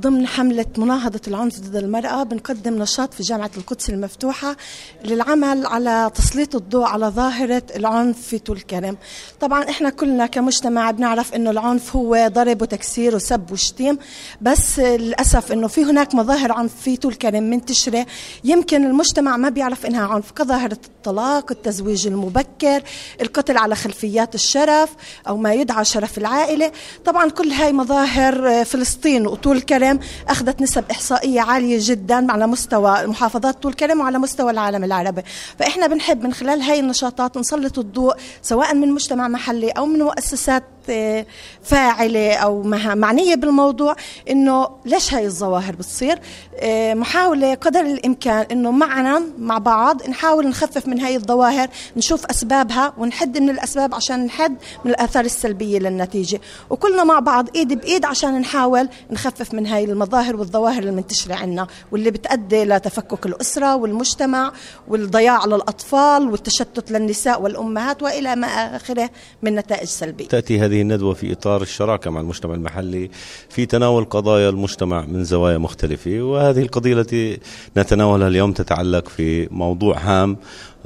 ضمن حملة مناهضة العنف ضد المرأة بنقدم نشاط في جامعة القدس المفتوحة للعمل على تسليط الضوء على ظاهرة العنف في طول كرم طبعا احنا كلنا كمجتمع بنعرف انه العنف هو ضرب وتكسير وسب وشتيم بس للأسف انه في هناك مظاهر عنف في طول كرم منتشرة يمكن المجتمع ما بيعرف انها عنف كظاهرة الطلاق التزويج المبكر القتل على خلفيات الشرف او ما يدعى شرف العائلة طبعا كل هاي مظاهر فلسطين وطول كرم الكلام أخذت نسب إحصائية عالية جدا على مستوى محافظات طول الكلام وعلى مستوى العالم العربي فإحنا بنحب من خلال هاي النشاطات نسلط الضوء سواء من مجتمع محلي أو من مؤسسات آه، فاعله او معنيه بالموضوع انه ليش هاي الظواهر بتصير آه، محاوله قدر الامكان انه معنا مع بعض نحاول نخفف من هاي الظواهر نشوف اسبابها ونحد من الاسباب عشان نحد من الاثار السلبيه للنتيجه وكلنا مع بعض ايد بايد عشان نحاول نخفف من هاي المظاهر والظواهر المنتشره عنا واللي بتأدي لتفكك الاسره والمجتمع والضياع للاطفال والتشتت للنساء والامهات والى ما اخره من نتائج سلبيه تاتي هذه هذه الندوة في إطار الشراكة مع المجتمع المحلي في تناول قضايا المجتمع من زوايا مختلفة وهذه القضية التي نتناولها اليوم تتعلق في موضوع هام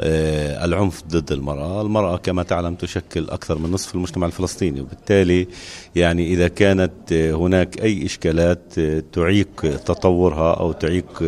آه، العنف ضد المرأة المرأة كما تعلم تشكل أكثر من نصف المجتمع الفلسطيني وبالتالي يعني إذا كانت آه، هناك أي إشكالات آه، تعيق تطورها أو تعيق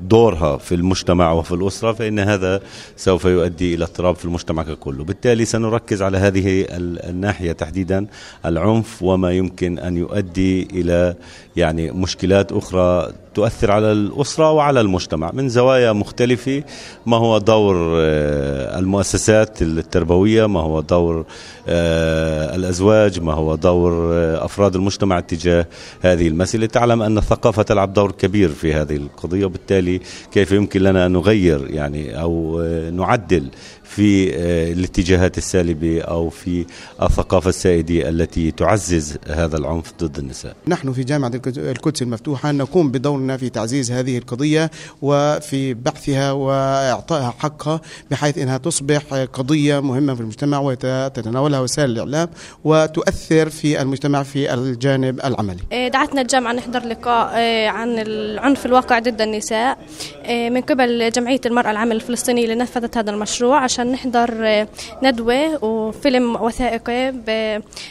دورها في المجتمع وفي الأسرة فإن هذا سوف يؤدي إلى اضطراب في المجتمع ككل وبالتالي سنركز على هذه الناحية تحديدا العنف وما يمكن أن يؤدي إلى يعني مشكلات أخرى تؤثر على الأسرة وعلى المجتمع من زوايا مختلفة ما هو دور آه، المؤسسات التربوية ما هو دور آه، الأزواج ما هو دور آه، أفراد المجتمع تجاه هذه المسألة تعلم أن الثقافة تلعب دور كبير في هذه القضية وبالتالي كيف يمكن لنا أن نغير يعني أو نعدل في الاتجاهات السالبة أو في الثقافة السائدة التي تعزز هذا العنف ضد النساء نحن في جامعة القدس المفتوحة نقوم بدور دورنا في تعزيز هذه القضية وفي بحثها وإعطائها حقها بحيث أنها تصبح قضية مهمة في المجتمع وتتناولها وسائل الإعلام وتؤثر في المجتمع في الجانب العملي إيه، دعتنا الجامعة نحضر لقاء إيه، عن العنف الواقع ضد النساء إيه، من قبل جمعية المرأة العامل الفلسطينية اللي نفذت هذا المشروع عشان نحضر ندوة وفيلم وثائقي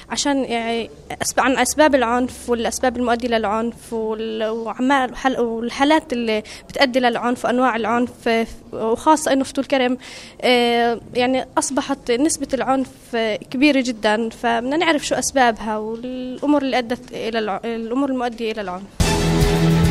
عشان يعني عن أسباب العنف والأسباب المؤدية للعنف وعمال والحل والحالات اللي بتؤدي للعنف وانواع العنف وخاصه انه في طول كرم آه، يعني اصبحت نسبه العنف كبيره جدا فبدنا نعرف شو اسبابها والامور اللي ادت الى الامور المؤديه الى العنف